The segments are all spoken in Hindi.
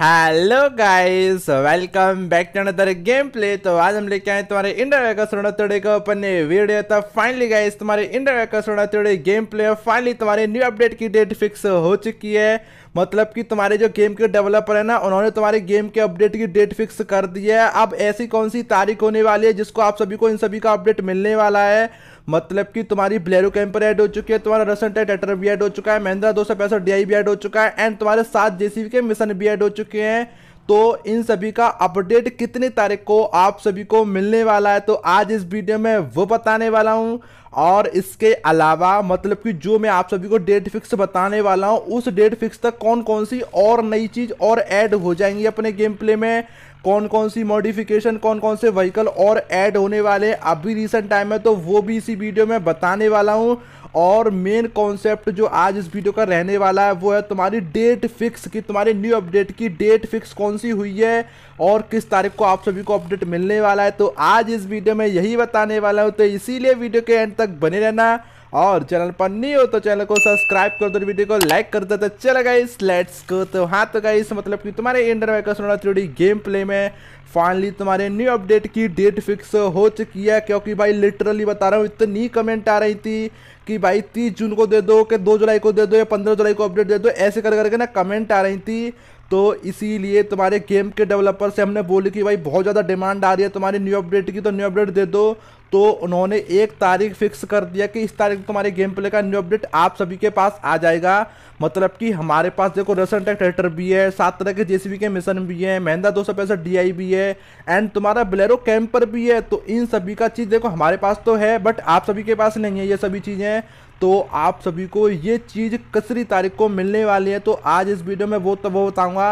hello guys welcome back to another game play तो आज हम लेके आए तुम्हारे इंडिया का सोना तोड़े को अपने वीडियो तो फाइनली गाइस तुम्हारे इंडिया का सोना तोड़े गेम प्ले फाइनली तुम्हारे न्यू अपडेट की डेट फिक्स हो चुकी है मतलब कि तुम्हारे जो गेम के डेवलपर है ना उन्होंने तुम्हारे गेम के अपडेट की डेट फिक्स कर दी है अब ऐसी कौन सी तारीख होने वाली है जिसको आप सभी को इन सभी का अपडेट मिलने वाला है मतलब कि तुम्हारी ब्लेरो कैंपर ऐड हो चुकी है तुम्हारा रसन टेट एटर भी ऐड हो चुका है महिंद्रा दो सौ पैंसठ डी भी ऐड हो चुका है एंड तुम्हारे सात जेसीबी के मिशन भी ऐड हो चुके हैं तो इन सभी का अपडेट कितनी तारीख को आप सभी को मिलने वाला है तो आज इस वीडियो में वो बताने वाला हूँ और इसके अलावा मतलब कि जो मैं आप सभी को डेट फिक्स बताने वाला हूँ उस डेट फिक्स तक कौन कौन सी और नई चीज़ और ऐड हो जाएंगी अपने गेम प्ले में कौन कौन सी मॉडिफिकेशन कौन कौन से व्हीकल और ऐड होने वाले अभी रिसेंट टाइम में तो वो भी इसी वीडियो में बताने वाला हूँ और मेन कॉन्सेप्ट जो आज इस वीडियो का रहने वाला है वो है तुम्हारी डेट फिक्स की तुम्हारी न्यू अपडेट की डेट फिक्स कौन सी हुई है और किस तारीख को आप सभी को अपडेट मिलने वाला है तो आज इस वीडियो में यही बताने वाला हूँ तो इसीलिए वीडियो के एंड तक बने रहना और चैनल पर नहीं हो तो चैनल को सब्सक्राइब कर दो वीडियो को लाइक कर दो तो चलो गाइस लेट्स गो तो हाँ तो गाइस मतलब कि तुम्हारे इंडर वाइकर्स थ्री गेम प्ले में फाइनली तुम्हारे न्यू अपडेट की डेट फिक्स हो चुकी है क्योंकि भाई लिटरली बता रहा हूँ इतनी कमेंट आ रही थी कि भाई तीस जून को दे दो के दो जुलाई को दे दो या पंद्रह जुलाई को अपडेट दे दो ऐसे कर करके ना कमेंट आ रही थी तो इसीलिए तुम्हारे गेम के डेवलपर से हमने बोली कि भाई बहुत ज़्यादा डिमांड आ रही है तुम्हारी न्यू अपडेट की तो न्यू अपडेट दे दो तो उन्होंने एक तारीख फिक्स कर दिया कि इस तारीख को तुम्हारे गेम प्ले का न्यू अपडेट आप सभी के पास आ जाएगा मतलब कि हमारे पास देखो रेशन टेक ट्रैक्टर भी है सात तरह के जेसीबी के मिशन भी हैं महिंदा दो सौ पैंसठ डी भी है एंड तुम्हारा ब्लेरो कैंपर भी है तो इन सभी का चीज़ देखो हमारे पास तो है बट आप सभी के पास नहीं है ये सभी चीज़ें तो आप सभी को ये चीज़ कसरी तारीख को मिलने वाली है तो आज इस वीडियो में वो तब तो वो बताऊँगा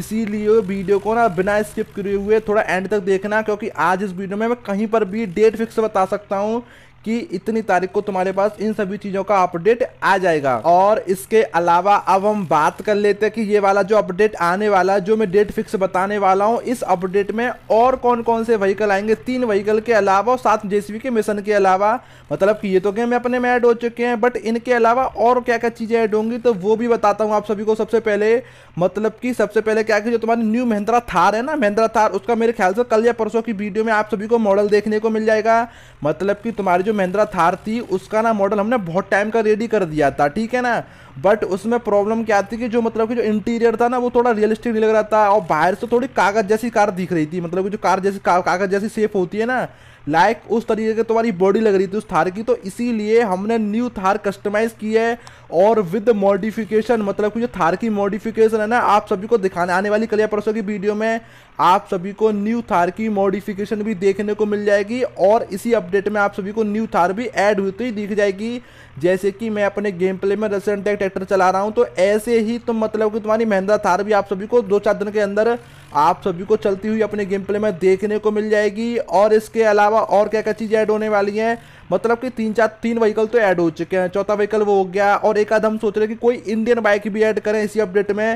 इसीलिए वीडियो को ना बिना स्किप किए हुए थोड़ा एंड तक देखना क्योंकि आज इस वीडियो में मैं कहीं पर भी डेट फिक्स बता सकता हूँ कि इतनी तारीख को तुम्हारे पास इन सभी चीज़ों का अपडेट आ जाएगा और इसके अलावा अब हम बात कर लेते हैं कि ये वाला जो अपडेट आने वाला है जो मैं डेट फिक्स बताने वाला हूँ इस अपडेट में और कौन कौन से वहीकल आएंगे तीन वहीकल के अलावा और सात जे के मिशन के अलावा मतलब कि ये तो गेम अपने में ऐड हो चुके हैं बट इनके अलावा और क्या क्या चीज़ें ऐड होंगी तो वो भी बताता हूँ आप सभी को सबसे पहले मतलब कि सबसे पहले क्या जो तुम्हारी न्यू महिंद्रा थार है ना महिंद्रा थार उसका मेरे ख्याल से कल या परसों की वीडियो में आप सभी को मॉडल देखने को मिल जाएगा मतलब कि तुम्हारी जो जो महिंद्रा थार थी उसका ना मॉडल हमने बहुत टाइम का रेडी कर दिया था ठीक है ना बट उसमें प्रॉब्लम क्या थी कि जो मतलब कि जो इंटीरियर था ना वो थोड़ा रियलिस्टिक नहीं लग रहा था और बाहर से थोड़ी कागज़ जैसी कार दिख रही थी मतलब कि जो कार जैसी का, कागज़ जैसी सेफ होती है ना लाइक like उस तरीके के तुम्हारी बॉडी लग रही थी उस थार की तो इसीलिए हमने न्यू थार कस्टमाइज़ की है और विद मॉडिफिकेशन मतलब कि जो थार की मॉडिफिकेशन है ना आप सभी को दिखाने आने वाली कलिया परसों की वीडियो में आप सभी को न्यू थार की मॉडिफिकेशन भी देखने को मिल जाएगी और इसी अपडेट में आप सभी को न्यू थार भी ऐड होती हुई दिख जाएगी जैसे कि मैं अपने गेम प्ले में रेसेंट ट्रैक्टर चला रहा हूँ तो ऐसे ही तुम मतलब कि तुम्हारी महिंद्रा थार भी आप सभी को दो चार दिन के अंदर आप सभी को चलती हुई अपने गेम प्ले में देखने को मिल जाएगी और इसके अलावा और क्या क्या चीज़ें ऐड होने वाली हैं मतलब कि तीन चार तीन व्हीकल तो ऐड हो चुके हैं चौथा व्हीकल वो हो गया और एक आध हम सोच रहे कि कोई इंडियन बाइक भी ऐड करें इसी अपडेट में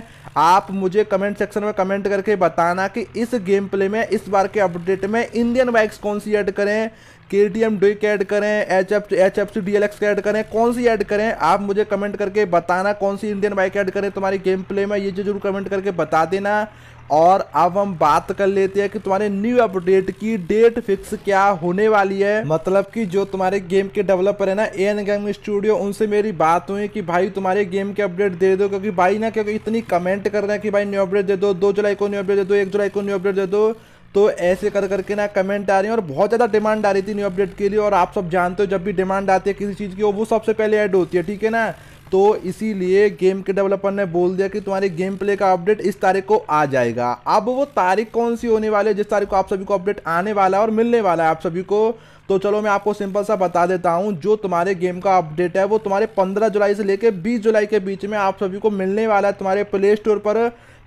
आप मुझे कमेंट सेक्शन में कमेंट करके बताना कि इस गेम प्ले में इस बार के अपडेट में इंडियन बाइक्स कौन सी ऐड करें के टी एम डी ऐड करें H F H F C D L X add करें कौन सी ऐड करें आप मुझे कमेंट करके बताना कौन सी इंडियन बाइक ऐड करें तुम्हारी गेम प्ले में ये जरूर कमेंट करके बता देना और अब हम बात कर लेते हैं कि तुम्हारे न्यू अपडेट की डेट फिक्स क्या होने वाली है मतलब कि जो तुम्हारे गेम के डेवलपर है ना एन गेम स्टूडियो उनसे मेरी बात हुई कि भाई तुम्हारे गेम के अपडेट दे दो क्योंकि भाई ना क्योंकि इतनी कमेंट कर रहे हैं कि भाई न्यू अपडेट दे दो दो जुलाई को न्यू अपडेट दे दो एक जुलाई को न्यू अपडेट दे दो तो ऐसे कर करके ना कमेंट आ रही है और बहुत ज़्यादा डिमांड आ रही थी न्यू अपडेट के लिए और आप सब जानते हो जब भी डिमांड आती है किसी चीज़ की वो सबसे पहले ऐड होती है ठीक है ना तो इसीलिए गेम के डेवलपर ने बोल दिया कि तुम्हारे गेम प्ले का अपडेट इस तारीख को आ जाएगा अब वो तारीख कौन सी होने वाली है जिस तारीख को आप सभी को अपडेट आने वाला है और मिलने वाला है आप सभी को तो चलो मैं आपको सिंपल सा बता देता हूँ जो तुम्हारे गेम का अपडेट है वो तुम्हारे 15 जुलाई से लेकर 20 जुलाई के बीच में आप सभी को मिलने वाला है तुम्हारे प्ले स्टोर पर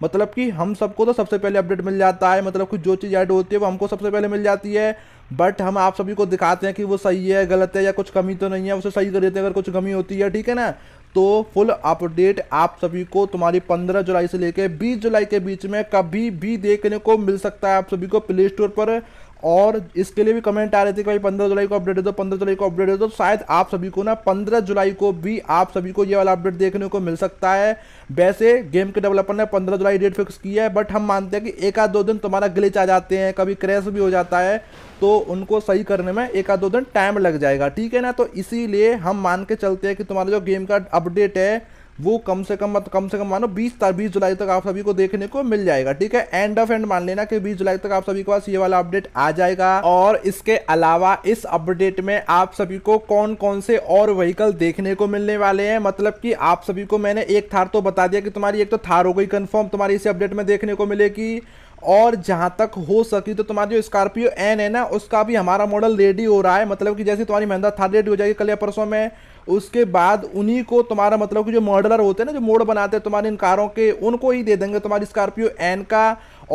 मतलब कि हम सबको तो सबसे पहले अपडेट मिल जाता है मतलब कुछ जो चीज़ ऐड होती है वो हमको सबसे पहले मिल जाती है बट हम आप सभी को दिखाते हैं कि वो सही है गलत है या कुछ कमी तो नहीं है उसे सही कर देते हैं अगर कुछ कमी होती है ठीक है ना तो फुल अपडेट आप सभी को तुम्हारी 15 जुलाई से लेकर 20 जुलाई के बीच में कभी भी देखने को मिल सकता है आप सभी को प्ले स्टोर पर और इसके लिए भी कमेंट आ रहे थे कि भाई पंद्रह जुलाई को अपडेट दे दो पंद्रह जुलाई को अपडेट दे दो तो शायद आप सभी को ना पंद्रह जुलाई को भी आप सभी को ये वाला अपडेट देखने को मिल सकता है वैसे गेम के डेवलपर ने पंद्रह जुलाई डेट फिक्स किया है बट हम मानते हैं कि एक आध दो दिन तुम्हारा ग्लिच आ जाते हैं कभी क्रैश भी हो जाता है तो उनको सही करने में एक आध दो दिन टाइम लग जाएगा ठीक है ना तो इसीलिए हम मान के चलते हैं कि तुम्हारा जो गेम का अपडेट है वो कम से कम कम से कम मानो बीस बीस जुलाई तक आप सभी को देखने को मिल जाएगा ठीक है एंड ऑफ एंड मान लेना कि बीस जुलाई तक आप सभी के पास ये वाला अपडेट आ जाएगा और इसके अलावा इस अपडेट में आप सभी को कौन कौन से और व्हीकल देखने को मिलने वाले हैं मतलब कि आप सभी को मैंने एक थार तो बता दिया कि तुम्हारी एक तो थार हो गई कन्फर्म तुम्हारी इसी अपडेट में देखने को मिलेगी और जहाँ तक हो सके तो तुम्हारी जो स्कॉर्पियो एन है ना उसका भी हमारा मॉडल रेडी हो रहा है मतलब कि जैसे तुम्हारी महिंद्रा थार रेडी हो जाएगी कल या परसों में उसके बाद उन्हीं को तुम्हारा मतलब कि जो मॉडलर होते हैं ना जो मोड बनाते हैं तुम्हारी इन कारों के उनको ही दे देंगे तुम्हारी स्कॉर्पियो एन का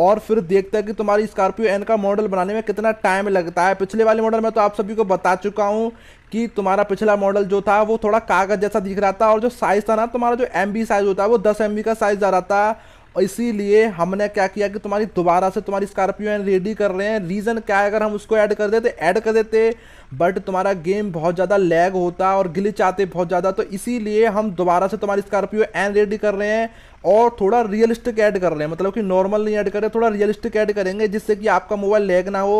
और फिर देखते हैं कि तुम्हारी स्कॉर्पियो एन का मॉडल बनाने में कितना टाइम लगता है पिछले वाले मॉडल में तो आप सभी को बता चुका हूँ कि तुम्हारा पिछला मॉडल जो था वो थोड़ा कागज़ जैसा दिख रहा था और जो साइज़ था ना तुम्हारा जो एम साइज़ होता है वो दस एम का साइज़ आ रहा था और इसीलिए हमने क्या किया कि तुम्हारी दोबारा से तुम्हारी स्कॉर्पियो एन रेडी कर रहे हैं रीज़न क्या है अगर हम उसको ऐड कर देते ऐड कर देते बट तुम्हारा गेम बहुत ज़्यादा लैग होता और गिलिच आते बहुत ज़्यादा तो इसीलिए हम दोबारा से तुम्हारी स्कॉर्पियो एन रेडी कर रहे हैं और थोड़ा रियलिस्टिक ऐड कर रहे हैं मतलब कि नॉर्मल नहीं ऐड कर रहे थोड़ा रियलिस्टिक ऐड करेंगे जिससे कि आपका मोबाइल लैग ना हो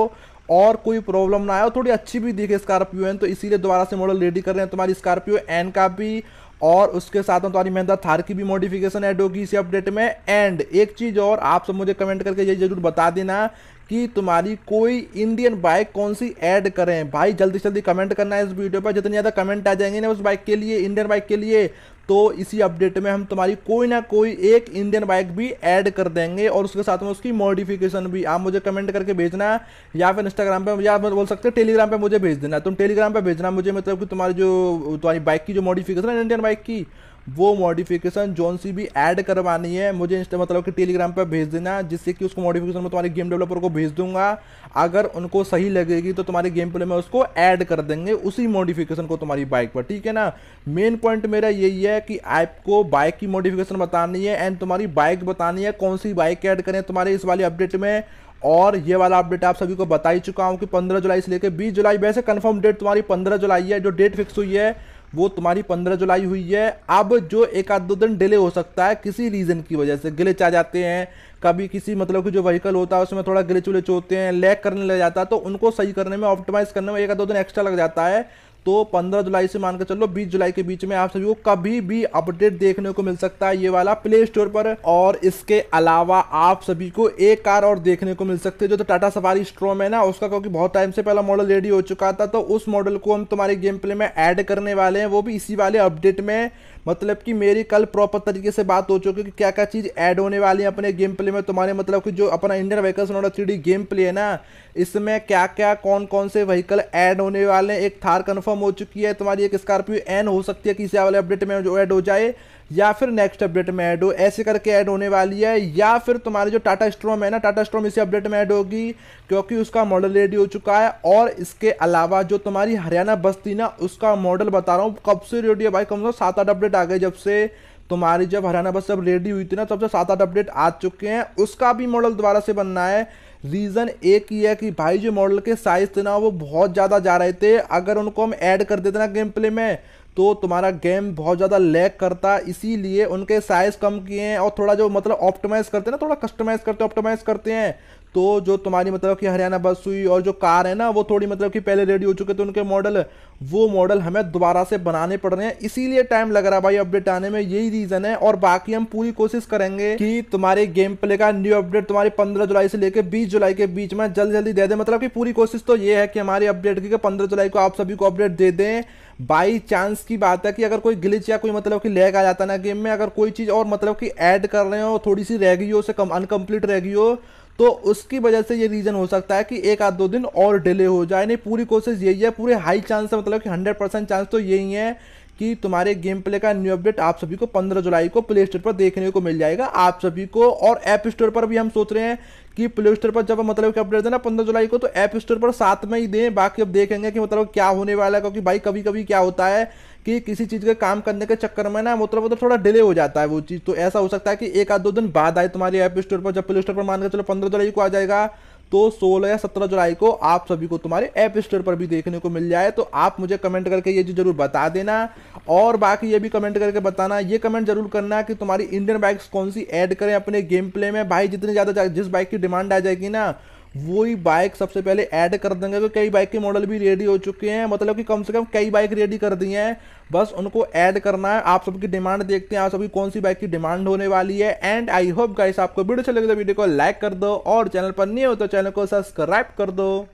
और कोई प्रॉब्लम ना आए और थोड़ी अच्छी भी दिखे स्कॉर्पियो एन तो इसीलिए दोबारा से मॉडल रेडी कर रहे हैं तुम्हारी स्कॉर्पियो एन का भी और उसके साथ में तुम्हारी मेहनत थार की भी मॉडिफिकेशन ऐड होगी इसी अपडेट में एंड एक चीज़ और आप सब मुझे कमेंट करके ये जरूर बता देना कि तुम्हारी कोई इंडियन बाइक कौन सी ऐड करें भाई जल्दी से जल्दी कमेंट करना है इस वीडियो पर जितनी ज़्यादा कमेंट आ जाएंगे ना उस बाइक के लिए इंडियन बाइक के लिए तो इसी अपडेट में हम तुम्हारी कोई ना कोई एक इंडियन बाइक भी ऐड कर देंगे और उसके साथ में उसकी मॉडिफिकेशन भी आप मुझे कमेंट करके भेजना या फिर इंस्टाग्राम पे या बोल सकते हो टेलीग्राम पे मुझे भेज देना तुम टेलीग्राम पे भेजना मुझे मतलब कि तुम्हारी जो तुम्हारी बाइक की जो मॉडिफिकेशन है इंडियन बाइक की वो मॉडिफिकेशन जोन सी भी ऐड करवानी है मुझे इंस्टा मतलब कि टेलीग्राम पर भेज देना जिससे कि उसको मॉडिफिकेशन मैं तुम्हारे गेम डेवलपर को भेज दूंगा अगर उनको सही लगेगी तो तुम्हारे गेम प्ले में उसको ऐड कर देंगे उसी मॉडिफिकेशन को तुम्हारी बाइक पर ठीक है ना मेन पॉइंट मेरा यही है कि आपको बाइक की मॉडिफिकेशन बतानी है एंड तुम्हारी बाइक बतानी है कौन सी बाइक ऐड करें तुम्हारे इस वाली अपडेट में और ये वाला अपडेट आप सभी को बता ही चुका हूँ कि 15 जुलाई से लेकर 20 जुलाई वैसे कंफर्म डेट तुम्हारी 15 जुलाई है जो डेट फिक्स हुई है वो तुम्हारी पंद्रह जुलाई हुई है अब जो एक आध दो दिन डिले हो सकता है किसी रीज़न की वजह से गिलिच आ जाते हैं कभी किसी मतलब कि जो व्हीकल होता है उसमें थोड़ा गिलिच उलेच होते हैं लैग करने लग जाता है तो उनको सही करने में ऑप्टिमाइज़ करने में एक आध दो दिन एक्स्ट्रा लग जाता है तो 15 जुलाई से मानकर चलो 20 जुलाई के बीच में आप सभी को कभी भी अपडेट देखने को मिल सकता है ये वाला प्ले स्टोर पर और इसके अलावा आप सभी को एक कार और देखने को मिल सकती है जो तो टाटा सफारी स्ट्रोम है ना उसका क्योंकि बहुत टाइम से पहला मॉडल रेडी हो चुका था तो उस मॉडल को हम तुम्हारे गेम प्ले में एड करने वाले हैं वो भी इसी वाले अपडेट में मतलब कि मेरी कल प्रॉपर तरीके से बात हो चुकी है कि क्या क्या चीज़ ऐड होने वाली है अपने गेम प्ले में तुम्हारे मतलब कि जो अपना इंडियन व्हीकल्स नोडा थ्री गेम प्ले है ना इसमें क्या क्या कौन कौन से व्हीकल ऐड होने वाले हैं एक थार कन्फर्म हो चुकी है तुम्हारी एक स्कॉर्पियो एन हो सकती है किसी वाले अपडेट में जो ऐड हो जाए या फिर नेक्स्ट अपडेट में ऐड हो ऐसे करके ऐड होने वाली है या फिर तुम्हारे जो टाटा स्ट्रोम है ना टाटा स्ट्रोम इसी अपडेट में ऐड होगी क्योंकि उसका मॉडल रेडी हो चुका है और इसके अलावा जो तुम्हारी हरियाणा बस थी ना उसका मॉडल बता रहा हूँ कब से रेडी है भाई कम से कम सात आठ अपडेट आ गए जब से तुम्हारी जब हरियाणा बस जब रेडी हुई थी ना तब से सात आठ अपडेट आ चुके हैं उसका भी मॉडल दोबारा से बनना है रीज़न एक ही है कि भाई जो मॉडल के साइज़ थे ना वो बहुत ज़्यादा जा रहे थे अगर उनको हम ऐड कर देते ना गेम प्ले में तो तुम्हारा गेम बहुत ज़्यादा लैग करता इसीलिए उनके साइज़ कम किए हैं और थोड़ा जो मतलब ऑप्टिमाइज़ करते हैं ना थोड़ा कस्टमाइज़ करते ऑप्टिमाइज़ करते हैं तो जो तुम्हारी मतलब कि हरियाणा बस हुई और जो कार है ना वो थोड़ी मतलब कि पहले रेडी हो चुके थे उनके मॉडल वो मॉडल हमें दोबारा से बनाने पड़ रहे हैं इसीलिए टाइम लग रहा है भाई अपडेट आने में यही रीज़न है और बाकी हम पूरी कोशिश करेंगे कि तुम्हारे गेम प्ले का न्यू अपडेट तुम्हारे 15 जुलाई से लेकर 20 जुलाई के बीच में जल्दी जल्दी दे दे मतलब कि पूरी कोशिश तो ये है कि हमारी अपडेट की पंद्रह जुलाई को आप सभी को अपडेट दे दें बाई चांस की बात है कि अगर कोई ग्लिच या कोई मतलब कि लैग आ जाता ना गेम में अगर कोई चीज़ और मतलब कि ऐड कर रहे हो थोड़ी सी रह गई हो उसे कम अनकम्प्लीट रह गई हो तो उसकी वजह से ये रीज़न हो सकता है कि एक आध दो दिन और डिले हो जाए नहीं पूरी कोशिश यही है पूरे हाई चांस है मतलब कि हंड्रेड परसेंट चांस तो यही है कि तुम्हारे गेम प्ले का न्यू अपडेट आप सभी को 15 जुलाई को प्ले स्टोर पर देखने को मिल जाएगा आप सभी को और ऐप स्टोर पर भी हम सोच रहे हैं कि प्ले स्टोर पर जब मतलब कि अपडेट देना पंद्रह जुलाई को तो ऐप स्टोर पर साथ में ही दें बाकी अब देखेंगे कि मतलब क्या होने वाला है क्योंकि भाई कभी कभी क्या होता है कि किसी चीज़ के काम करने के चक्कर में ना मतलब मतलब थोड़ा डिले हो जाता है वो चीज़ तो ऐसा हो सकता है कि एक आध दो दिन बाद आए तुम्हारी ऐप स्टोर पर जब प्ले स्टोर पर मान के चलो पंद्रह जुलाई को आ जाएगा तो 16 या 17 जुलाई को आप सभी को तुम्हारे ऐप स्टोर पर भी देखने को मिल जाए तो आप मुझे कमेंट करके ये चीज जरूर बता देना और बाकी ये भी कमेंट करके बताना ये कमेंट जरूर करना कि तुम्हारी इंडियन बाइक्स कौन सी ऐड करें अपने गेम प्ले में भाई जितनी ज़्यादा जिस बाइक की डिमांड आ जाएगी ना वही बाइक सबसे पहले ऐड कर देंगे क्योंकि कई बाइक के मॉडल भी रेडी हो चुके हैं मतलब कि कम से कम कई बाइक रेडी कर दी हैं बस उनको ऐड करना है आप सबकी डिमांड देखते हैं आप सभी कौन सी बाइक की डिमांड होने वाली है एंड आई होप गाइस आपको वीडियो अच्छा लगे तो वीडियो को लाइक कर दो और चैनल पर नहीं हो तो चैनल को सब्सक्राइब कर दो